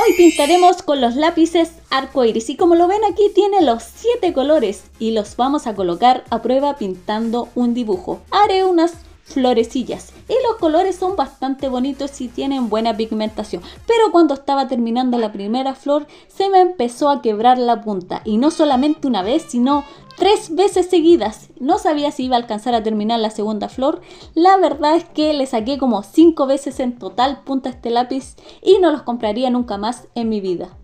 Hoy pintaremos con los lápices iris y como lo ven aquí tiene los 7 colores y los vamos a colocar a prueba pintando un dibujo. Haré unas florecillas y los colores son bastante bonitos y tienen buena pigmentación pero cuando estaba terminando la primera flor se me empezó a quebrar la punta y no solamente una vez sino tres veces seguidas. No sabía si iba a alcanzar a terminar la segunda flor. La verdad es que le saqué como cinco veces en total punta este lápiz y no los compraría nunca más en mi vida.